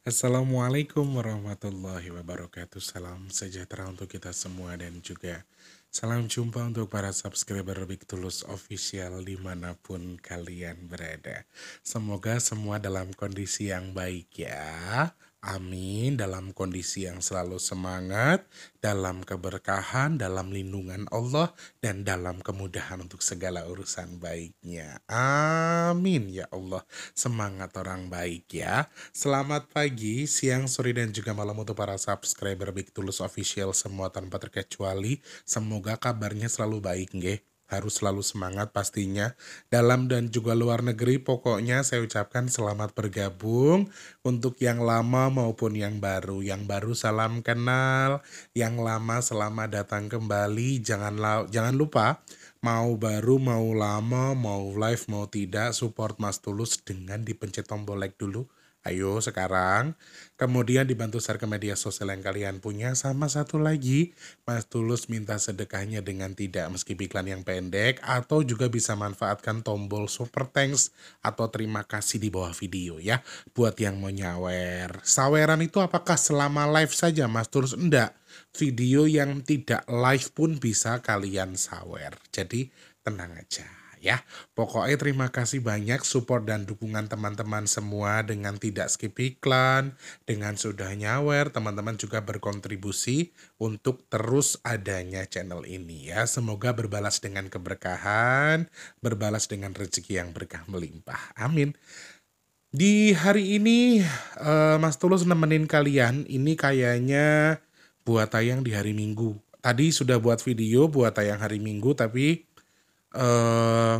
Assalamualaikum warahmatullahi wabarakatuh. Salam sejahtera untuk kita semua dan juga salam jumpa untuk para subscriber Big Tulus Official dimanapun kalian berada. Semoga semua dalam kondisi yang baik ya. Amin, dalam kondisi yang selalu semangat, dalam keberkahan, dalam lindungan Allah, dan dalam kemudahan untuk segala urusan baiknya. Amin, ya Allah. Semangat orang baik ya. Selamat pagi, siang, sore, dan juga malam untuk para subscriber Big Tulus Official semua tanpa terkecuali. Semoga kabarnya selalu baik, nggih harus selalu semangat pastinya. Dalam dan juga luar negeri pokoknya saya ucapkan selamat bergabung untuk yang lama maupun yang baru. Yang baru salam kenal, yang lama selamat datang kembali. Jangan jangan lupa mau baru, mau lama, mau live, mau tidak support Mas Tulus dengan dipencet tombol like dulu Ayo sekarang, kemudian dibantu share ke media sosial yang kalian punya. Sama satu lagi, Mas Tulus minta sedekahnya dengan tidak meski iklan yang pendek atau juga bisa manfaatkan tombol super thanks atau terima kasih di bawah video ya. Buat yang mau nyawer. Saweran itu apakah selama live saja Mas Tulus? Enggak. Video yang tidak live pun bisa kalian sawer. Jadi tenang aja ya. Pokoknya terima kasih banyak support dan dukungan teman-teman semua dengan tidak skip iklan, dengan sudah nyawer, teman-teman juga berkontribusi untuk terus adanya channel ini ya. Semoga berbalas dengan keberkahan, berbalas dengan rezeki yang berkah melimpah. Amin. Di hari ini uh, Mas Tulus nemenin kalian ini kayaknya buat tayang di hari Minggu. Tadi sudah buat video buat tayang hari Minggu tapi uh,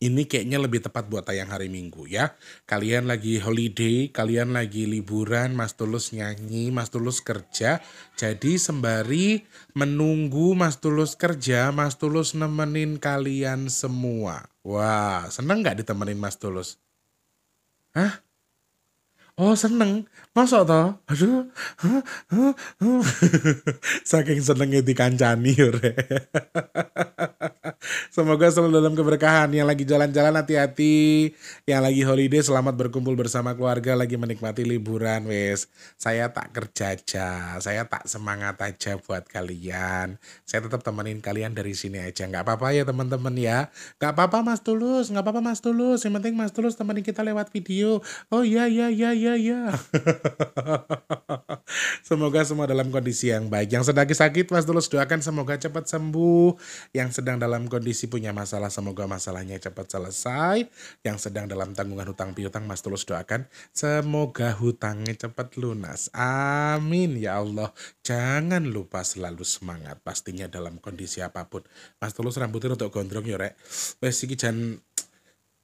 ini kayaknya lebih tepat buat tayang hari Minggu ya. Kalian lagi holiday, kalian lagi liburan, Mas Tulus nyanyi, Mas Tulus kerja. Jadi sembari menunggu Mas Tulus kerja, Mas Tulus nemenin kalian semua. Wah, seneng gak ditemenin Mas Tulus? Hah? oh seneng masa toh aduh huh, huh, huh. saking senengnya dikancani yore semoga selalu dalam keberkahan yang lagi jalan-jalan hati-hati yang lagi holiday selamat berkumpul bersama keluarga lagi menikmati liburan wes saya tak kerja aja saya tak semangat aja buat kalian saya tetap temenin kalian dari sini aja nggak apa-apa ya teman-teman ya nggak apa-apa mas tulus nggak apa-apa mas tulus yang penting mas tulus temenin kita lewat video oh iya iya iya iya ya ya. semoga semua dalam kondisi yang baik. Yang sedang sakit Mas Tulus doakan semoga cepat sembuh. Yang sedang dalam kondisi punya masalah semoga masalahnya cepat selesai. Yang sedang dalam tanggungan hutang piutang Mas Tulus doakan semoga hutangnya cepat lunas. Amin ya Allah. Jangan lupa selalu semangat pastinya dalam kondisi apapun. Mas Tulus rambutin untuk gondrong ya Wes iki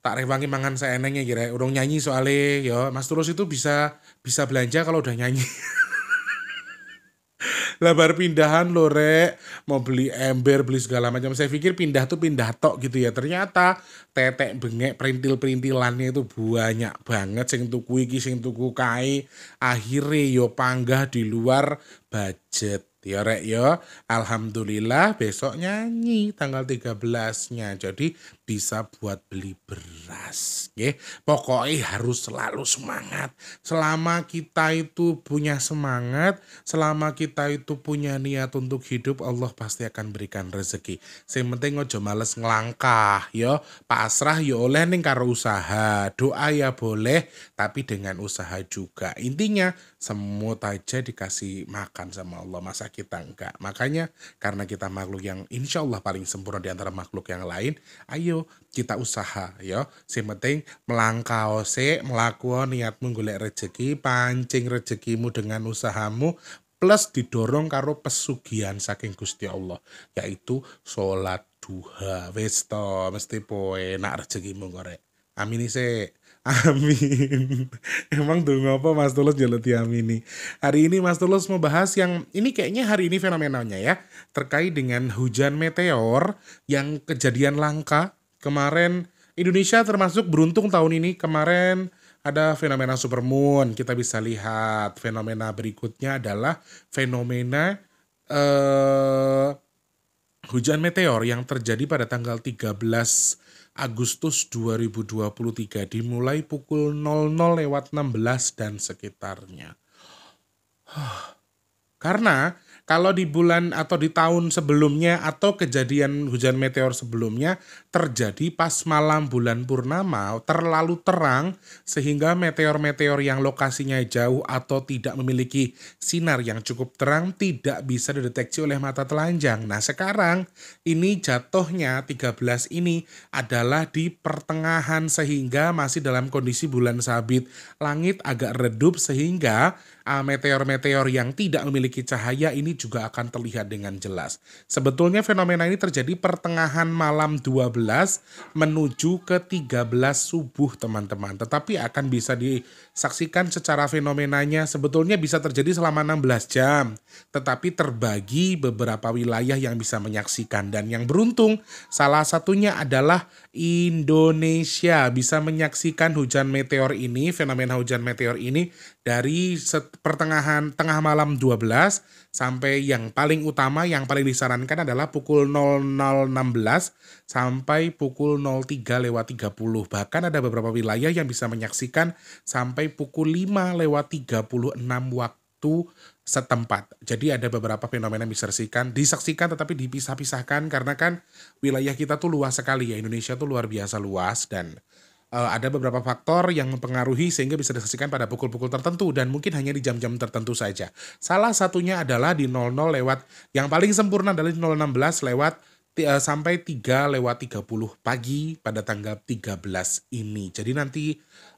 tak rewangi mangan seenengnya kira urung nyanyi soalnya yo, Mas Tulus itu bisa bisa belanja kalau udah nyanyi labar pindahan lo rek mau beli ember beli segala macam saya pikir pindah tuh pindah tok gitu ya ternyata tetek bengek perintil perintilannya itu banyak banget sing tuku iki sing tuku kai akhirnya yo panggah di luar budget Ya rek yo, alhamdulillah besok nyanyi tanggal 13-nya. Jadi bisa buat beli beras, ya. Pokoknya harus selalu semangat. Selama kita itu punya semangat, selama kita itu punya niat untuk hidup, Allah pasti akan berikan rezeki. Sing penting ojo males ngelangkah, yo. Ya. Pasrah yo ya oleh ning karo usaha. Doa ya boleh, tapi dengan usaha juga. Intinya semut aja dikasih makan sama Allah masa kita enggak makanya karena kita makhluk yang insya Allah paling sempurna di antara makhluk yang lain ayo kita usaha ya si penting melangkah ose melakukan niat golek rezeki pancing rezekimu dengan usahamu plus didorong karo pesugihan saking Gusti Allah yaitu sholat duha wis mesti poe nak rezekimu korek amin sih Amin. Emang tuh ngapa Mas Tulus tiang ini? Hari ini Mas Tulus bahas yang ini kayaknya hari ini fenomenalnya ya. Terkait dengan hujan meteor yang kejadian langka kemarin Indonesia termasuk beruntung tahun ini kemarin ada fenomena supermoon kita bisa lihat. Fenomena berikutnya adalah fenomena eh, hujan meteor yang terjadi pada tanggal 13 Agustus 2023 dimulai pukul 00 lewat 16 dan sekitarnya. Karena kalau di bulan atau di tahun sebelumnya atau kejadian hujan meteor sebelumnya terjadi pas malam bulan purnama terlalu terang sehingga meteor-meteor yang lokasinya jauh atau tidak memiliki sinar yang cukup terang tidak bisa dideteksi oleh mata telanjang. Nah sekarang ini jatuhnya 13 ini adalah di pertengahan sehingga masih dalam kondisi bulan sabit. Langit agak redup sehingga meteor-meteor yang tidak memiliki cahaya ini juga akan terlihat dengan jelas. Sebetulnya fenomena ini terjadi pertengahan malam 12 menuju ke 13 subuh teman-teman. Tetapi akan bisa disaksikan secara fenomenanya sebetulnya bisa terjadi selama 16 jam. Tetapi terbagi beberapa wilayah yang bisa menyaksikan dan yang beruntung salah satunya adalah Indonesia bisa menyaksikan hujan meteor ini, fenomena hujan meteor ini dari setiap pertengahan tengah malam 12 sampai yang paling utama yang paling disarankan adalah pukul 00.16 sampai pukul 03 lewat 30. Bahkan ada beberapa wilayah yang bisa menyaksikan sampai pukul 5 lewat 36 waktu setempat. Jadi ada beberapa fenomena yang disaksikan, disaksikan tetapi dipisah-pisahkan karena kan wilayah kita tuh luas sekali ya. Indonesia tuh luar biasa luas dan uh, ada beberapa faktor yang mempengaruhi sehingga bisa disaksikan pada pukul-pukul tertentu dan mungkin hanya di jam-jam tertentu saja. Salah satunya adalah di 00 lewat yang paling sempurna adalah di 016 lewat uh, sampai 3 lewat 30 pagi pada tanggal 13 ini. Jadi nanti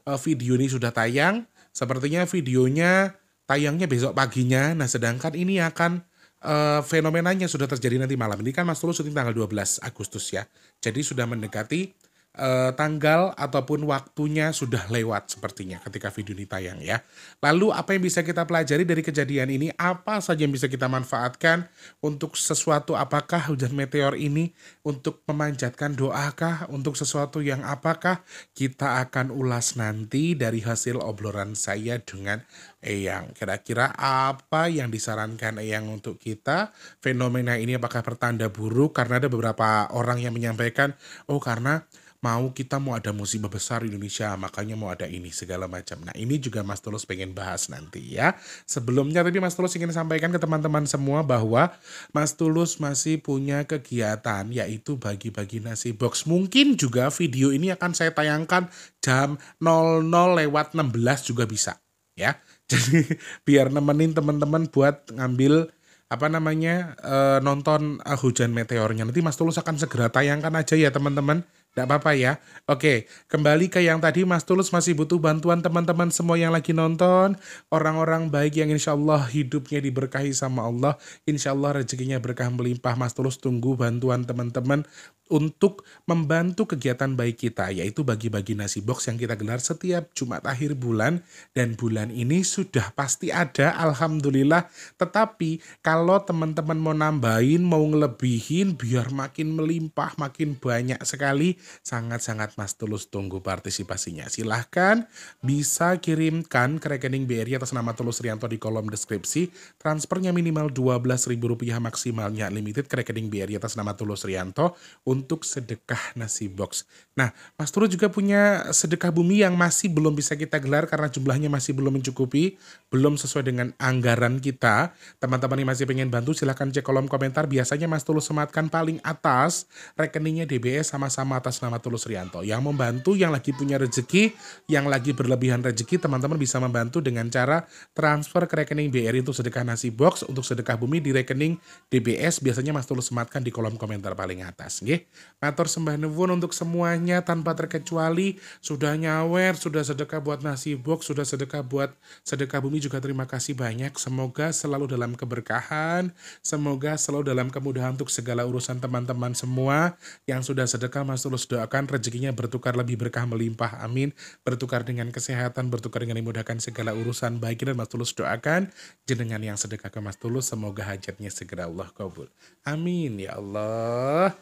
uh, video ini sudah tayang, sepertinya videonya tayangnya besok paginya. Nah, sedangkan ini akan uh, fenomenanya sudah terjadi nanti malam. Ini kan Mas Tulus syuting tanggal 12 Agustus ya. Jadi sudah mendekati eh, tanggal ataupun waktunya sudah lewat sepertinya ketika video ini tayang ya. Lalu apa yang bisa kita pelajari dari kejadian ini? Apa saja yang bisa kita manfaatkan untuk sesuatu apakah hujan meteor ini untuk memanjatkan doakah untuk sesuatu yang apakah kita akan ulas nanti dari hasil obrolan saya dengan Eyang. Kira-kira apa yang disarankan Eyang untuk kita? Fenomena ini apakah pertanda buruk karena ada beberapa orang yang menyampaikan oh karena mau kita mau ada musibah besar di Indonesia, makanya mau ada ini segala macam. Nah ini juga Mas Tulus pengen bahas nanti ya. Sebelumnya tapi Mas Tulus ingin sampaikan ke teman-teman semua bahwa Mas Tulus masih punya kegiatan yaitu bagi-bagi nasi box. Mungkin juga video ini akan saya tayangkan jam 00 lewat 16 juga bisa ya. Jadi biar nemenin teman-teman buat ngambil apa namanya e, nonton eh, hujan meteornya nanti Mas Tulus akan segera tayangkan aja ya teman-teman tidak apa-apa ya. Oke, kembali ke yang tadi Mas Tulus masih butuh bantuan teman-teman semua yang lagi nonton. Orang-orang baik yang insya Allah hidupnya diberkahi sama Allah. Insya Allah rezekinya berkah melimpah. Mas Tulus tunggu bantuan teman-teman untuk membantu kegiatan baik kita, yaitu bagi-bagi nasi box yang kita gelar setiap Jumat akhir bulan. Dan bulan ini sudah pasti ada, Alhamdulillah. Tetapi kalau teman-teman mau nambahin, mau ngelebihin, biar makin melimpah, makin banyak sekali, sangat-sangat Mas Tulus tunggu partisipasinya. Silahkan bisa kirimkan ke rekening BRI atas nama Tulus Rianto di kolom deskripsi. Transfernya minimal Rp12.000 maksimalnya limited ke rekening BRI atas nama Tulus Rianto untuk sedekah nasi box. Nah, Mas Tulus juga punya sedekah bumi yang masih belum bisa kita gelar karena jumlahnya masih belum mencukupi, belum sesuai dengan anggaran kita. Teman-teman yang masih pengen bantu silahkan cek kolom komentar. Biasanya Mas Tulus sematkan paling atas rekeningnya DBS sama-sama atas atas nama Tulus Rianto yang membantu yang lagi punya rezeki, yang lagi berlebihan rezeki, teman-teman bisa membantu dengan cara transfer ke rekening BRI untuk sedekah nasi box, untuk sedekah bumi di rekening DBS biasanya Mas Tulus sematkan di kolom komentar paling atas, nggih. Matur sembah nuwun untuk semuanya tanpa terkecuali sudah nyawer, sudah sedekah buat nasi box, sudah sedekah buat sedekah bumi juga terima kasih banyak. Semoga selalu dalam keberkahan, semoga selalu dalam kemudahan untuk segala urusan teman-teman semua yang sudah sedekah Mas Tulus terus doakan rezekinya bertukar lebih berkah melimpah. Amin. Bertukar dengan kesehatan, bertukar dengan dimudahkan segala urusan. Baik dan Mas Tulus doakan jenengan yang sedekah ke Mas Tulus semoga hajatnya segera Allah kabul. Amin ya Allah.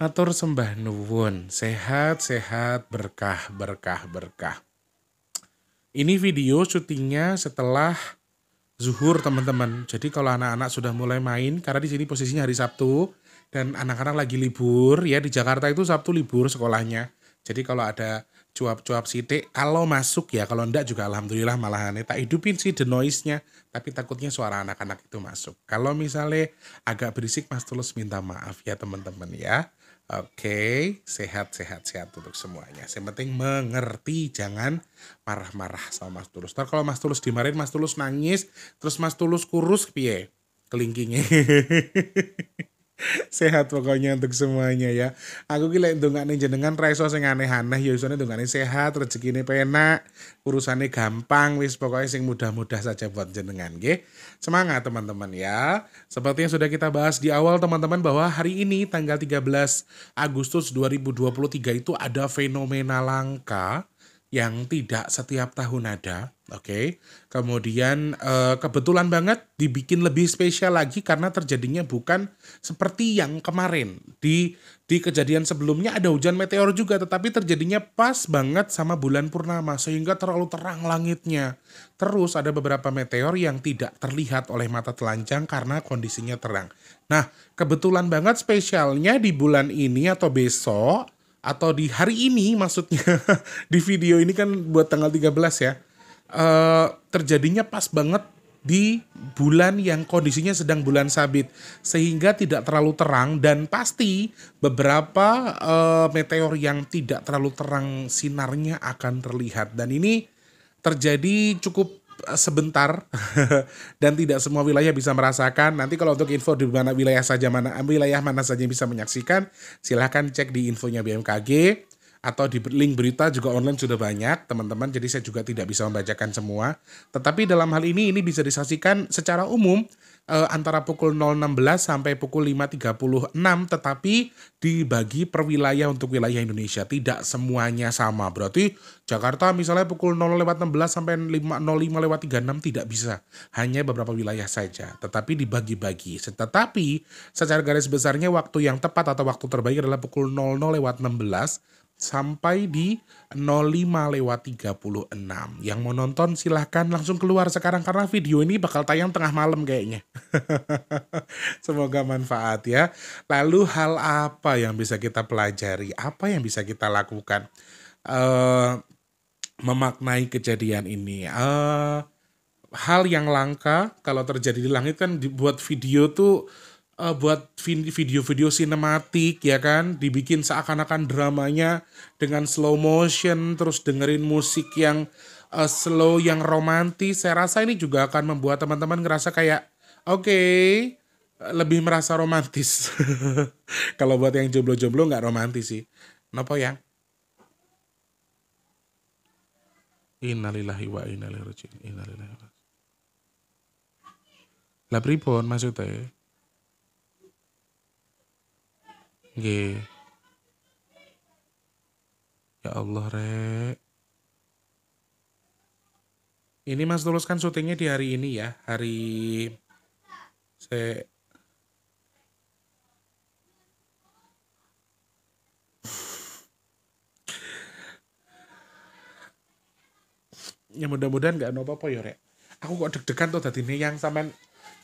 Atur sembah nuwun, sehat sehat berkah berkah berkah. Ini video syutingnya setelah zuhur teman-teman. Jadi kalau anak-anak sudah mulai main karena di sini posisinya hari Sabtu, dan anak-anak lagi libur ya di Jakarta itu Sabtu libur sekolahnya. Jadi kalau ada cuap-cuap sidik, kalau masuk ya, kalau enggak juga alhamdulillah malahan tak hidupin sih the noise-nya, tapi takutnya suara anak-anak itu masuk. Kalau misalnya agak berisik Mas Tulus minta maaf ya teman-teman ya. Oke, sehat-sehat sehat untuk semuanya. Yang penting mengerti, jangan marah-marah sama Mas Tulus. Ntar kalau Mas Tulus dimarahin, Mas Tulus nangis, terus Mas Tulus kurus, piye? Kelingkingnya. sehat pokoknya untuk semuanya ya. Aku kira nih jenengan raiso sing aneh-aneh ya isone dongane sehat, ini penak, urusannya gampang wis pokoknya sing mudah-mudah saja buat jenengan ge Semangat teman-teman ya. Seperti yang sudah kita bahas di awal teman-teman bahwa hari ini tanggal 13 Agustus 2023 itu ada fenomena langka yang tidak setiap tahun ada Oke. Okay. Kemudian uh, kebetulan banget dibikin lebih spesial lagi karena terjadinya bukan seperti yang kemarin. Di di kejadian sebelumnya ada hujan meteor juga tetapi terjadinya pas banget sama bulan purnama sehingga terlalu terang langitnya. Terus ada beberapa meteor yang tidak terlihat oleh mata telanjang karena kondisinya terang. Nah, kebetulan banget spesialnya di bulan ini atau besok atau di hari ini maksudnya di video ini kan buat tanggal 13 ya Eh, terjadinya pas banget di bulan yang kondisinya sedang bulan sabit sehingga tidak terlalu terang dan pasti beberapa uh, meteor yang tidak terlalu terang sinarnya akan terlihat dan ini terjadi cukup eh, sebentar dan tidak semua wilayah bisa merasakan. Nanti kalau untuk info di mana wilayah saja mana wilayah mana saja yang bisa menyaksikan, silahkan cek di infonya BMKG atau di link berita juga online sudah banyak teman-teman jadi saya juga tidak bisa membacakan semua tetapi dalam hal ini ini bisa disaksikan secara umum eh, antara pukul 0.16 sampai pukul 5.36 tetapi dibagi per wilayah untuk wilayah Indonesia tidak semuanya sama berarti Jakarta misalnya pukul 0 16 sampai 5.05.36 tidak bisa hanya beberapa wilayah saja tetapi dibagi-bagi tetapi secara garis besarnya waktu yang tepat atau waktu terbaik adalah pukul 00 16 sampai di 05 lewat 36. Yang mau nonton silahkan langsung keluar sekarang karena video ini bakal tayang tengah malam kayaknya. Semoga manfaat ya. Lalu hal apa yang bisa kita pelajari? Apa yang bisa kita lakukan? Uh, memaknai kejadian ini. Uh, hal yang langka kalau terjadi di langit kan dibuat video tuh uh, buat video-video sinematik ya kan dibikin seakan-akan dramanya dengan slow motion terus dengerin musik yang uh, slow yang romantis saya rasa ini juga akan membuat teman-teman ngerasa kayak oke okay, lebih merasa romantis kalau buat yang jomblo-jomblo nggak romantis sih nopo yang Innalillahi wa inna ilaihi rajiun. Innalillahi wa inna ilaihi rajiun. Lah pripun maksudnya? G, Ya Allah, Rek. Ini Mas Tulus kan syutingnya di hari ini ya, hari se. ya mudah-mudahan nggak nopo apa ya rek aku kok deg-degan tuh tadi nih yang sampean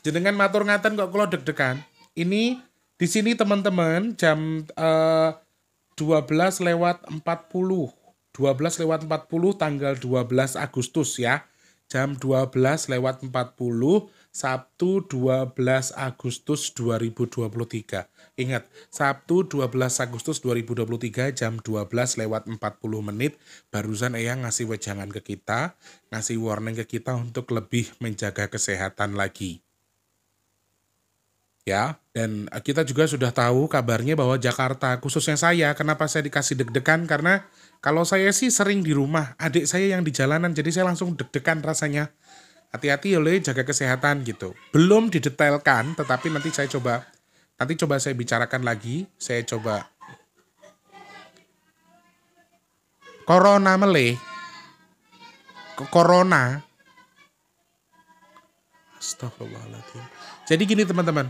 jenengan matur ngaten kok kalau deg-degan ini di sini teman-teman jam uh, eh, 12 lewat 40. 12 lewat 40 tanggal 12 Agustus ya. Jam 12 lewat 40 Sabtu 12 Agustus 2023. Ingat, Sabtu 12 Agustus 2023 jam 12 lewat 40 menit barusan Eyang ngasih wejangan ke kita, ngasih warning ke kita untuk lebih menjaga kesehatan lagi ya. Dan eh, kita juga sudah tahu kabarnya bahwa Jakarta, khususnya saya, kenapa saya dikasih deg-degan karena kalau saya sih sering di rumah, adik saya yang di jalanan, jadi saya langsung deg-degan rasanya. Hati-hati oleh ya, jaga kesehatan gitu. Belum didetailkan, tetapi nanti saya coba, nanti coba saya bicarakan lagi, saya coba. Corona mele, corona. Astagfirullahaladzim. Jadi gini teman-teman,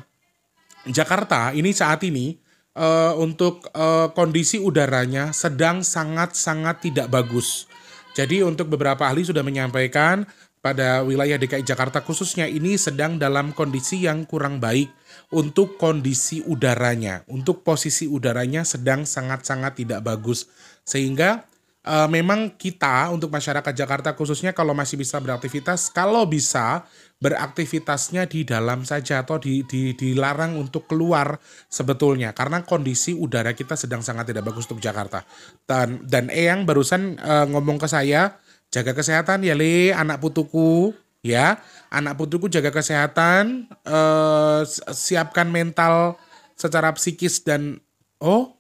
Jakarta ini saat ini uh, untuk uh, kondisi udaranya sedang sangat-sangat tidak bagus. Jadi untuk beberapa ahli sudah menyampaikan pada wilayah DKI Jakarta khususnya ini sedang dalam kondisi yang kurang baik untuk kondisi udaranya. Untuk posisi udaranya sedang sangat-sangat tidak bagus. Sehingga uh, memang kita untuk masyarakat Jakarta khususnya kalau masih bisa beraktivitas, kalau bisa beraktivitasnya di dalam saja atau di, di, dilarang untuk keluar sebetulnya karena kondisi udara kita sedang sangat tidak bagus untuk Jakarta. Dan dan Eyang barusan uh, ngomong ke saya jaga kesehatan ya Le, anak putuku ya, anak putuku jaga kesehatan, uh, siapkan mental secara psikis dan oh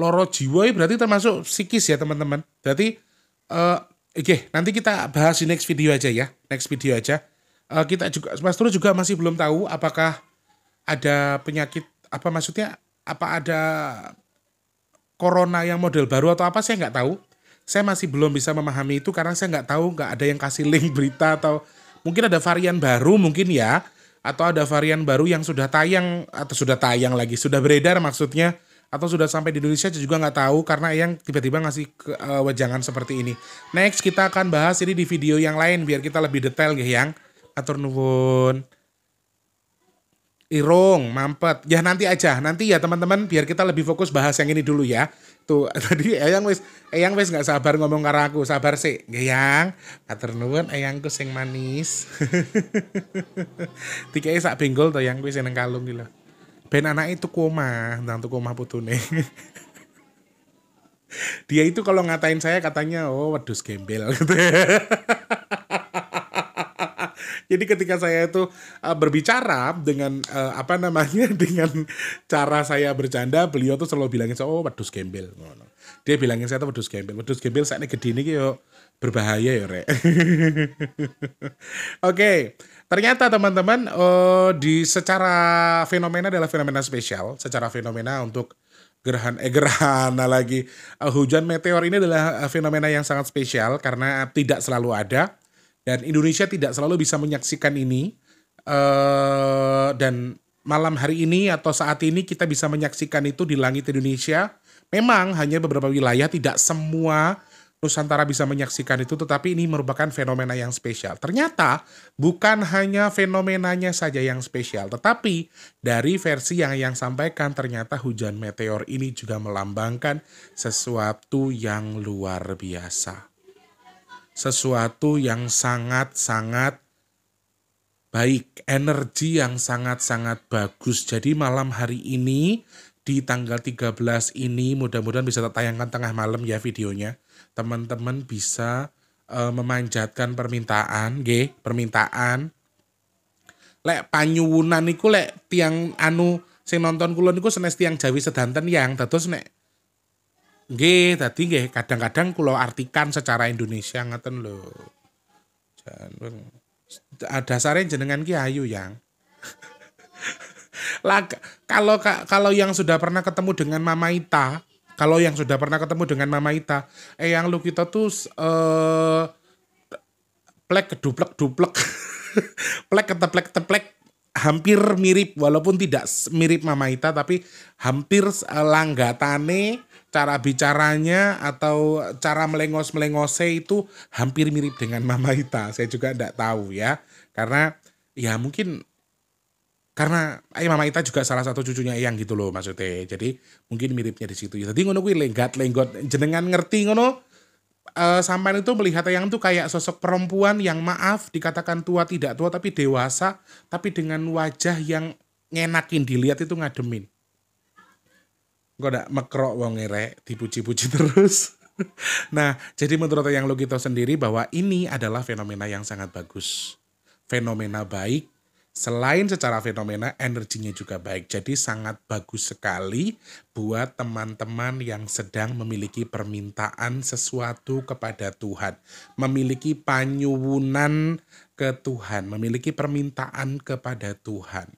loro jiwa ya berarti termasuk psikis ya teman-teman. Berarti uh, oke okay, nanti kita bahas di next video aja ya, next video aja. Uh, kita juga Mas Turu juga masih belum tahu apakah ada penyakit apa maksudnya apa ada corona yang model baru atau apa saya nggak tahu. Saya masih belum bisa memahami itu karena saya nggak tahu nggak ada yang kasih link berita atau mungkin ada varian baru mungkin ya atau ada varian baru yang sudah tayang atau sudah tayang lagi sudah beredar maksudnya atau sudah sampai di Indonesia juga nggak tahu karena yang tiba-tiba ngasih ke, uh, wejangan seperti ini. Next kita akan bahas ini di video yang lain biar kita lebih detail ya yang atur nuwun. Irung, mampet. Ya nanti aja, nanti ya teman-teman biar kita lebih fokus bahas yang ini dulu ya. Tuh, tadi Eyang wes Eyang wes nggak sabar ngomong karo aku, sabar sih. Ya, Eyang, atur nuwun Eyangku sing manis. Tiga sak benggol to yang wes seneng kalung gitu ben anak itu koma tentang tuku omah putune dia itu kalau ngatain saya katanya oh wedus gembel gitu Jadi ketika saya itu eh, berbicara dengan eh, apa namanya dengan cara saya bercanda, beliau tuh selalu bilangin saya oh wedus gembel. Dia bilangin saya tuh wedus gembel. Wedus gembel saya gede ini yuk berbahaya ya rek. Oke, okay. Ternyata teman-teman uh, di secara fenomena adalah fenomena spesial, secara fenomena untuk gerhan, eh, gerhana lagi uh, hujan meteor ini adalah eh, fenomena yang sangat spesial karena tidak selalu ada dan Indonesia tidak selalu bisa menyaksikan ini uh, dan malam hari ini atau saat ini kita bisa menyaksikan itu di langit Indonesia. Memang hanya beberapa wilayah tidak semua Nusantara bisa menyaksikan itu, tetapi ini merupakan fenomena yang spesial. Ternyata bukan hanya fenomenanya saja yang spesial, tetapi dari versi yang yang sampaikan ternyata hujan meteor ini juga melambangkan sesuatu yang luar biasa. Sesuatu yang sangat-sangat baik, energi yang sangat-sangat bagus. Jadi malam hari ini di tanggal 13 ini mudah-mudahan bisa tertayangkan tengah malam ya videonya teman-teman bisa uh, memanjatkan permintaan, g permintaan. Lek panyuwunan niku lek tiang anu sing nonton kulon niku senes tiang Jawi sedanten yang terus nek g? tadi g? kadang-kadang kulo artikan secara Indonesia ngoten lho. Ada ah, sare jenengan ki ayu yang. Lag, kalau kalau yang sudah pernah ketemu dengan Mama Ita, kalau yang sudah pernah ketemu dengan Mama Ita, Eyang eh, lu kita tuh uh, plek keduplek duplek. plek keteplek teplek hampir mirip walaupun tidak mirip Mama Ita tapi hampir eh, langgatane cara bicaranya atau cara melengos melengose itu hampir mirip dengan Mama Ita. Saya juga tidak tahu ya karena ya mungkin karena ayah eh, mama kita juga salah satu cucunya yang gitu loh maksudnya. Jadi mungkin miripnya di situ. Ya, jadi ngono gue lenggat lenggot jenengan ngerti ngono e, sampean itu melihat yang tuh kayak sosok perempuan yang maaf dikatakan tua tidak tua tapi dewasa tapi dengan wajah yang ngenakin dilihat itu ngademin. gak ada mekrok wong ngerek dipuji-puji terus. nah, jadi menurut yang lo gitu sendiri bahwa ini adalah fenomena yang sangat bagus. Fenomena baik Selain secara fenomena, energinya juga baik. Jadi sangat bagus sekali buat teman-teman yang sedang memiliki permintaan sesuatu kepada Tuhan. Memiliki panyuwunan ke Tuhan, memiliki permintaan kepada Tuhan.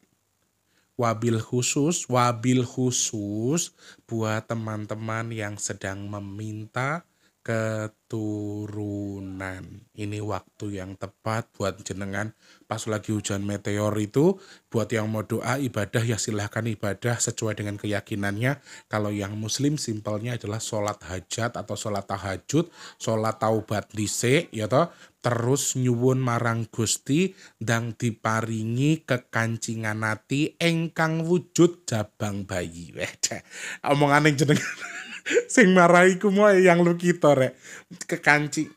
Wabil khusus, wabil khusus buat teman-teman yang sedang meminta keturunan. Ini waktu yang tepat buat jenengan pas lagi hujan meteor itu buat yang mau doa ibadah ya silahkan ibadah sesuai dengan keyakinannya. Kalau yang muslim simpelnya adalah sholat hajat atau sholat tahajud, sholat taubat dhisik ya toh terus nyuwun marang Gusti dan diparingi kekancingan nati engkang wujud jabang bayi. Weh, omongan yang jenengan sing marahi ku mau yang lu kita rek kekanci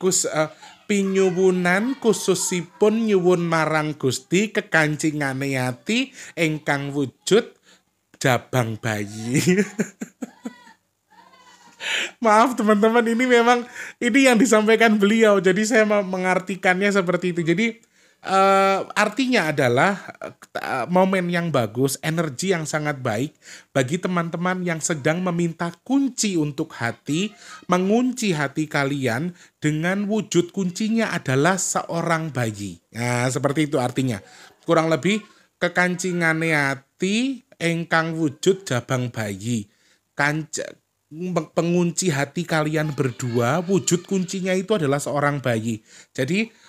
kus uh, pinyuwunan khususipun nyuwun marang Gusti kekancingane ati engkang wujud jabang bayi Maaf teman-teman, ini memang ini yang disampaikan beliau. Jadi saya mengartikannya seperti itu. Jadi Uh, artinya adalah uh, momen yang bagus, energi yang sangat baik bagi teman-teman yang sedang meminta kunci untuk hati, mengunci hati kalian dengan wujud kuncinya adalah seorang bayi. Nah, seperti itu artinya. Kurang lebih kekancingan hati engkang wujud jabang bayi. Kanca pengunci hati kalian berdua, wujud kuncinya itu adalah seorang bayi. Jadi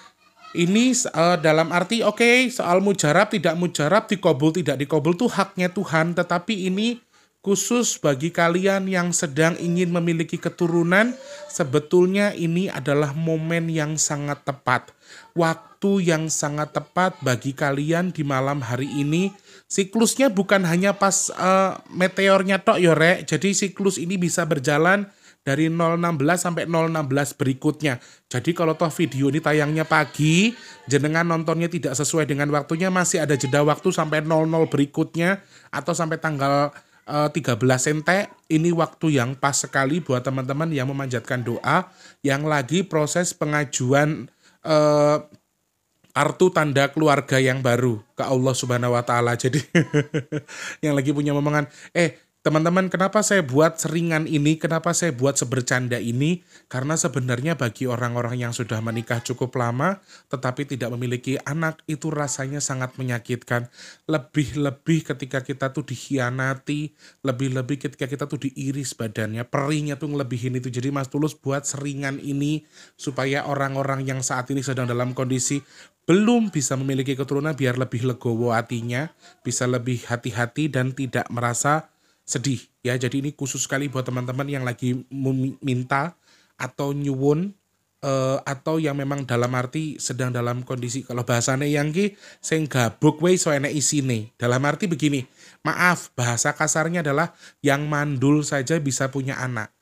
ini uh, dalam arti oke okay, soal mujarab tidak mujarab dikobul tidak dikobul tuh haknya Tuhan tetapi ini khusus bagi kalian yang sedang ingin memiliki keturunan sebetulnya ini adalah momen yang sangat tepat waktu yang sangat tepat bagi kalian di malam hari ini siklusnya bukan hanya pas uh, meteornya tok yorek jadi siklus ini bisa berjalan dari 016 sampai 016 berikutnya. Jadi kalau toh video ini tayangnya pagi, jenengan nontonnya tidak sesuai dengan waktunya, masih ada jeda waktu sampai 00 berikutnya atau sampai tanggal 13 eh, sente ini waktu yang pas sekali buat teman-teman yang memanjatkan doa yang lagi proses pengajuan eh, kartu tanda keluarga yang baru ke Allah Subhanahu wa taala. Jadi yang lagi punya momongan eh Teman-teman, kenapa saya buat seringan ini? Kenapa saya buat sebercanda ini? Karena sebenarnya bagi orang-orang yang sudah menikah cukup lama tetapi tidak memiliki anak itu rasanya sangat menyakitkan. Lebih-lebih ketika kita tuh dikhianati, lebih-lebih ketika kita tuh diiris badannya, perihnya tuh ngelebihin itu. Jadi Mas Tulus buat seringan ini supaya orang-orang yang saat ini sedang dalam kondisi belum bisa memiliki keturunan biar lebih legowo hatinya, bisa lebih hati-hati dan tidak merasa sedih ya. Jadi ini khusus sekali buat teman-teman yang lagi meminta atau nyuwun uh, atau yang memang dalam arti sedang dalam kondisi kalau bahasanya yang ki sing gabuk we so enek isine. Dalam arti begini, maaf bahasa kasarnya adalah yang mandul saja bisa punya anak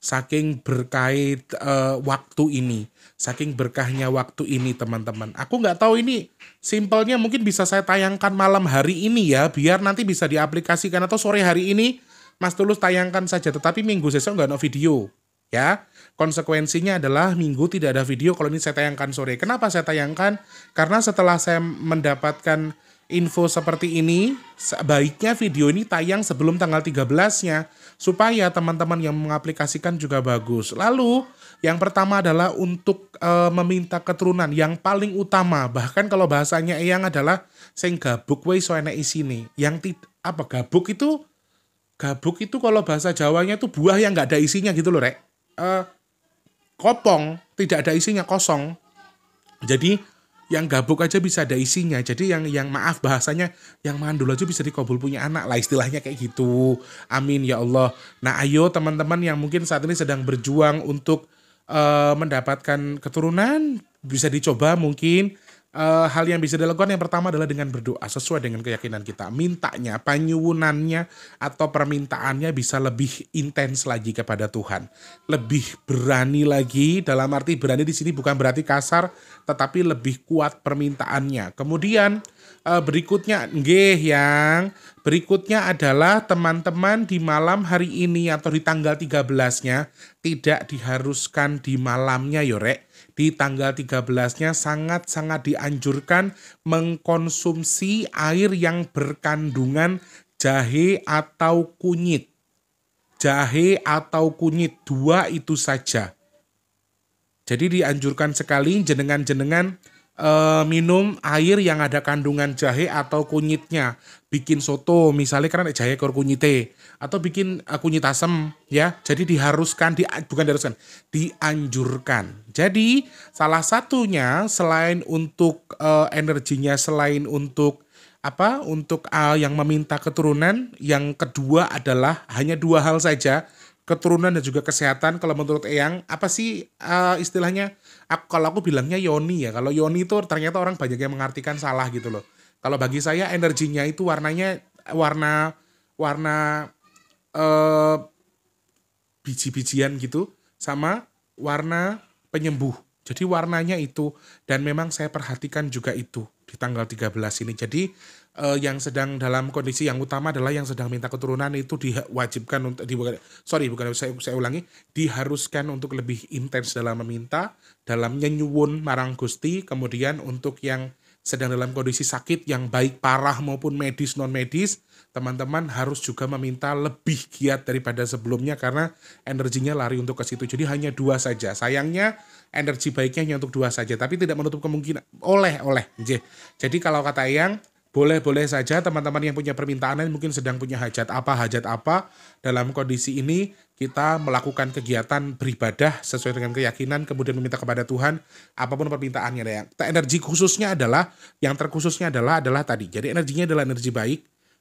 saking berkait uh, waktu ini, saking berkahnya waktu ini teman-teman. Aku nggak tahu ini simpelnya mungkin bisa saya tayangkan malam hari ini ya, biar nanti bisa diaplikasikan atau sore hari ini Mas Tulus tayangkan saja, tetapi minggu saya nggak ada video ya. Konsekuensinya adalah minggu tidak ada video kalau ini saya tayangkan sore. Kenapa saya tayangkan? Karena setelah saya mendapatkan info seperti ini, sebaiknya video ini tayang sebelum tanggal 13-nya supaya teman-teman yang mengaplikasikan juga bagus. Lalu, yang pertama adalah untuk e, meminta keturunan yang paling utama. Bahkan kalau bahasanya yang adalah sing gabuk we iso enek isine. Yang tidak apa gabuk itu gabuk itu kalau bahasa Jawanya itu buah yang nggak ada isinya gitu loh, Rek. E, kopong, tidak ada isinya kosong. Jadi yang gabuk aja bisa ada isinya jadi yang yang maaf bahasanya yang mandul aja bisa dikabul punya anak lah istilahnya kayak gitu amin ya Allah nah ayo teman-teman yang mungkin saat ini sedang berjuang untuk uh, mendapatkan keturunan bisa dicoba mungkin uh, hal yang bisa dilakukan yang pertama adalah dengan berdoa sesuai dengan keyakinan kita. Mintanya, penyuwunannya atau permintaannya bisa lebih intens lagi kepada Tuhan. Lebih berani lagi dalam arti berani di sini bukan berarti kasar tetapi lebih kuat permintaannya. Kemudian uh, berikutnya nggih yang berikutnya adalah teman-teman di malam hari ini atau di tanggal 13-nya tidak diharuskan di malamnya yorek di tanggal 13-nya sangat-sangat dianjurkan mengkonsumsi air yang berkandungan jahe atau kunyit. Jahe atau kunyit dua itu saja. Jadi dianjurkan sekali jenengan-jenengan e, minum air yang ada kandungan jahe atau kunyitnya bikin soto misalnya karena jahe kor kunyite atau bikin eh, kunyit asem ya jadi diharuskan di bukan diharuskan dianjurkan jadi salah satunya selain untuk uh, energinya selain untuk apa untuk uh, yang meminta keturunan yang kedua adalah hanya dua hal saja keturunan dan juga kesehatan kalau menurut Eyang apa sih uh, istilahnya aku, kalau aku bilangnya Yoni ya kalau Yoni itu ternyata orang banyak yang mengartikan salah gitu loh kalau bagi saya energinya itu warnanya warna warna eh, biji-bijian gitu sama warna penyembuh. Jadi warnanya itu dan memang saya perhatikan juga itu di tanggal 13 ini. Jadi eh, yang sedang dalam kondisi yang utama adalah yang sedang minta keturunan itu diwajibkan untuk di sorry bukan saya saya ulangi diharuskan untuk lebih intens dalam meminta, dalam nyenyuwun marang Gusti, kemudian untuk yang sedang dalam kondisi sakit yang baik parah maupun medis non medis, teman-teman harus juga meminta lebih giat daripada sebelumnya karena energinya lari untuk ke situ. Jadi hanya dua saja. Sayangnya energi baiknya hanya untuk dua saja, tapi tidak menutup kemungkinan oleh oleh. Jadi kalau kata yang boleh-boleh saja teman-teman yang punya permintaan lain mungkin sedang punya hajat apa hajat apa dalam kondisi ini kita melakukan kegiatan beribadah sesuai dengan keyakinan kemudian meminta kepada Tuhan apapun permintaannya ya. Energi khususnya adalah yang terkhususnya adalah adalah tadi. Jadi energinya adalah energi baik,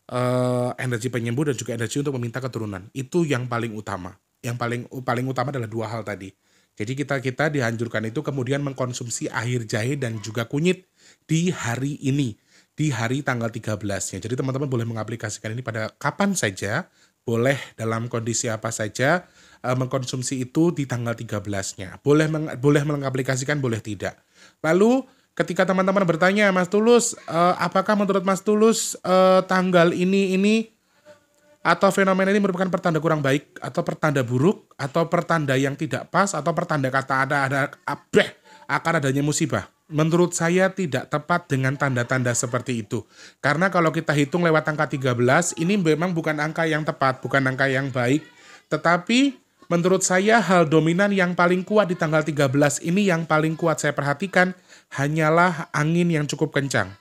eh, energi penyembuh dan juga energi untuk meminta keturunan. Itu yang paling utama. Yang paling paling utama adalah dua hal tadi. Jadi kita kita dianjurkan itu kemudian mengkonsumsi air jahe dan juga kunyit di hari ini di hari tanggal 13-nya. Jadi teman-teman boleh mengaplikasikan ini pada kapan saja, boleh dalam kondisi apa saja e, mengkonsumsi itu di tanggal 13-nya. Boleh meng boleh mengaplikasikan, boleh tidak. Lalu ketika teman-teman bertanya, Mas Tulus, e, apakah menurut Mas Tulus e, tanggal ini ini atau fenomena ini merupakan pertanda kurang baik atau pertanda buruk atau pertanda yang tidak pas atau pertanda kata ada ada abeh akan adanya musibah? menurut saya tidak tepat dengan tanda-tanda seperti itu. Karena kalau kita hitung lewat angka 13, ini memang bukan angka yang tepat, bukan angka yang baik. Tetapi menurut saya hal dominan yang paling kuat di tanggal 13 ini yang paling kuat saya perhatikan hanyalah angin yang cukup kencang.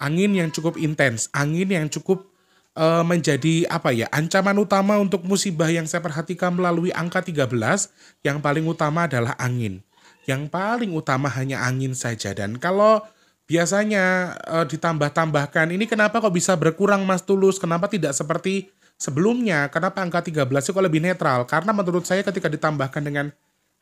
Angin yang cukup intens, angin yang cukup uh, menjadi apa ya ancaman utama untuk musibah yang saya perhatikan melalui angka 13 yang paling utama adalah angin yang paling utama hanya angin saja dan kalau biasanya e, ditambah-tambahkan ini kenapa kok bisa berkurang Mas Tulus? Kenapa tidak seperti sebelumnya? Kenapa angka 13 kok lebih netral? Karena menurut saya ketika ditambahkan dengan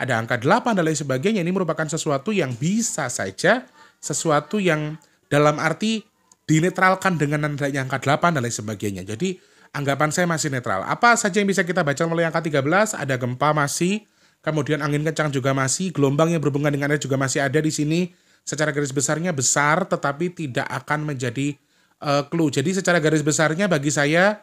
ada angka 8 dan lain sebagainya ini merupakan sesuatu yang bisa saja sesuatu yang dalam arti dinetralkan dengan adanya angka 8 dan lain sebagainya. Jadi anggapan saya masih netral. Apa saja yang bisa kita baca melalui angka 13? Ada gempa masih, Kemudian angin kencang juga masih, gelombang yang berhubungan dengan dengannya juga masih ada di sini. Secara garis besarnya besar, tetapi tidak akan menjadi uh, clue. Jadi secara garis besarnya bagi saya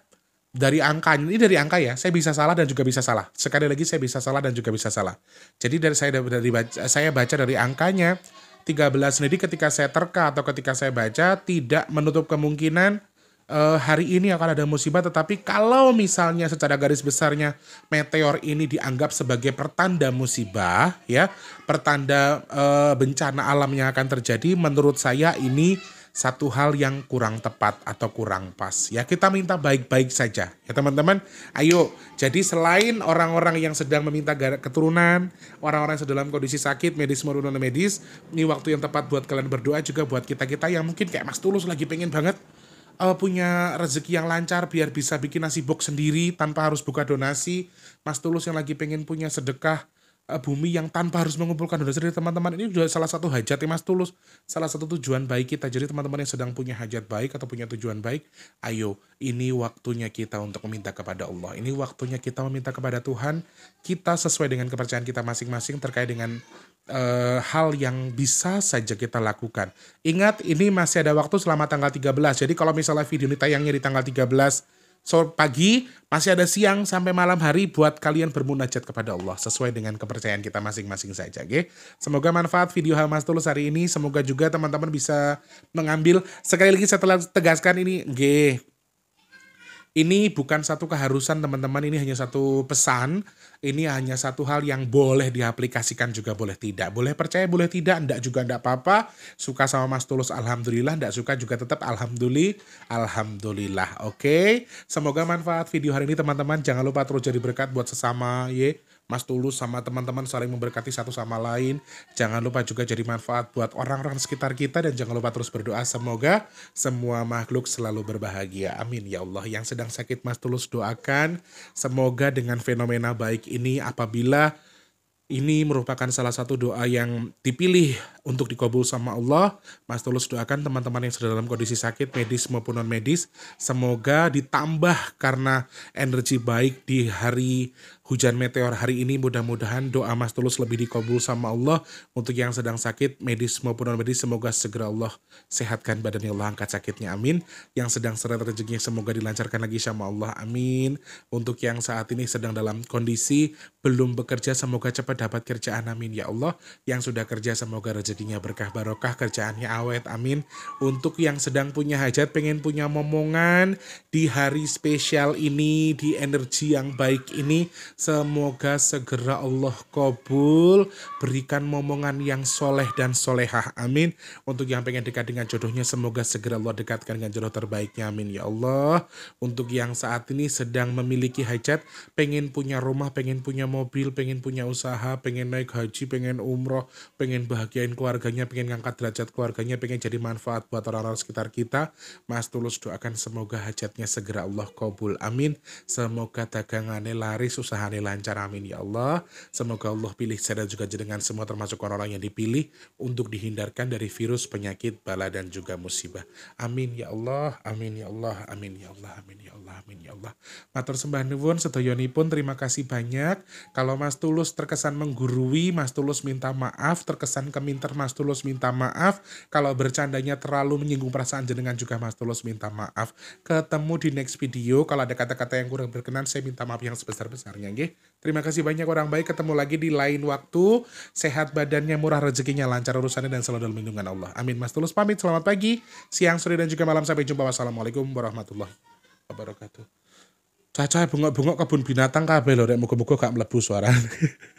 dari angka ini dari angka ya, saya bisa salah dan juga bisa salah. Sekali lagi saya bisa salah dan juga bisa salah. Jadi dari saya dari baca, saya baca dari angkanya 13 sendiri ketika saya terka atau ketika saya baca tidak menutup kemungkinan uh, hari ini akan ada musibah, tetapi kalau misalnya secara garis besarnya meteor ini dianggap sebagai pertanda musibah, ya, pertanda uh, bencana alam yang akan terjadi, menurut saya ini satu hal yang kurang tepat atau kurang pas. Ya kita minta baik-baik saja ya teman-teman. Ayo, jadi selain orang-orang yang sedang meminta keturunan, orang-orang yang sedang kondisi sakit, medis maupun medis, ini waktu yang tepat buat kalian berdoa juga buat kita-kita yang mungkin kayak Mas Tulus lagi pengen banget uh, punya rezeki yang lancar biar bisa bikin nasi box sendiri tanpa harus buka donasi. Mas Tulus yang lagi pengen punya sedekah uh, bumi yang tanpa harus mengumpulkan donasi dari teman-teman ini juga salah satu hajat ya Mas Tulus. Salah satu tujuan baik kita. Jadi teman-teman yang sedang punya hajat baik atau punya tujuan baik, ayo ini waktunya kita untuk meminta kepada Allah. Ini waktunya kita meminta kepada Tuhan. Kita sesuai dengan kepercayaan kita masing-masing terkait dengan uh, hal yang bisa saja kita lakukan. Ingat ini masih ada waktu selama tanggal 13. Jadi kalau misalnya video ini tayangnya di tanggal 13 sore pagi, masih ada siang sampai malam hari buat kalian bermunajat kepada Allah sesuai dengan kepercayaan kita masing-masing saja, Okay? Semoga manfaat video Hamas Tulus hari ini, semoga juga teman-teman bisa mengambil sekali lagi saya telah tegaskan ini, nggih, ini bukan satu keharusan teman-teman, ini hanya satu pesan. Ini hanya satu hal yang boleh diaplikasikan juga boleh tidak. Boleh percaya, boleh tidak, tidak juga tidak apa-apa. Suka sama Mas Tulus, Alhamdulillah. tidak suka juga tetap Alhamdulillah. Alhamdulillah, oke. Semoga manfaat video hari ini teman-teman. Jangan lupa terus jadi berkat buat sesama, ye. Mas Tulus sama teman-teman saling memberkati satu sama lain. Jangan lupa juga jadi manfaat buat orang-orang sekitar kita dan jangan lupa terus berdoa semoga semua makhluk selalu berbahagia. Amin ya Allah. Yang sedang sakit Mas Tulus doakan semoga dengan fenomena baik ini apabila ini merupakan salah satu doa yang dipilih untuk dikabul sama Allah. Mas Tulus doakan teman-teman yang sedang dalam kondisi sakit, medis maupun non-medis, semoga ditambah karena energi baik di hari hujan meteor hari ini mudah-mudahan doa Mas Tulus lebih dikabul sama Allah untuk yang sedang sakit medis maupun non medis semoga segera Allah sehatkan badannya Allah angkat sakitnya amin yang sedang seret rezekinya semoga dilancarkan lagi sama Allah amin untuk yang saat ini sedang dalam kondisi belum bekerja semoga cepat dapat kerjaan amin ya Allah yang sudah kerja semoga rezekinya berkah barokah kerjaannya awet amin untuk yang sedang punya hajat pengen punya momongan di hari spesial ini di energi yang baik ini Semoga segera Allah kabul, berikan momongan yang soleh dan solehah. Amin. Untuk yang pengen dekat dengan jodohnya, semoga segera Allah dekatkan dengan jodoh terbaiknya. Amin. Ya Allah. Untuk yang saat ini sedang memiliki hajat, pengen punya rumah, pengen punya mobil, pengen punya usaha, pengen naik haji, pengen umroh, pengen bahagiain keluarganya, pengen ngangkat derajat keluarganya, pengen jadi manfaat buat orang-orang sekitar kita. Mas Tulus doakan semoga hajatnya segera Allah kabul. Amin. Semoga dagangannya laris, usaha hari lancar amin ya Allah semoga Allah pilih saya dan juga jenengan semua termasuk orang-orang yang dipilih untuk dihindarkan dari virus penyakit bala dan juga musibah amin ya Allah amin ya Allah amin ya Allah amin ya Allah amin ya Allah matur sembah nuwun sedoyoni pun terima kasih banyak kalau Mas Tulus terkesan menggurui Mas Tulus minta maaf terkesan keminter Mas Tulus minta maaf kalau bercandanya terlalu menyinggung perasaan jenengan juga Mas Tulus minta maaf ketemu di next video kalau ada kata-kata yang kurang berkenan saya minta maaf yang sebesar-besarnya ya nggih. Terima kasih banyak orang baik. Ketemu lagi di lain waktu. Sehat badannya, murah rezekinya, lancar urusannya, dan selalu dalam lindungan Allah. Amin. Mas Tulus pamit. Selamat pagi, siang, sore, dan juga malam. Sampai jumpa. Wassalamualaikum warahmatullahi wabarakatuh. Caca, bunga-bunga kebun binatang kabeh lho. Rek, muga-muga gak mlebu suara.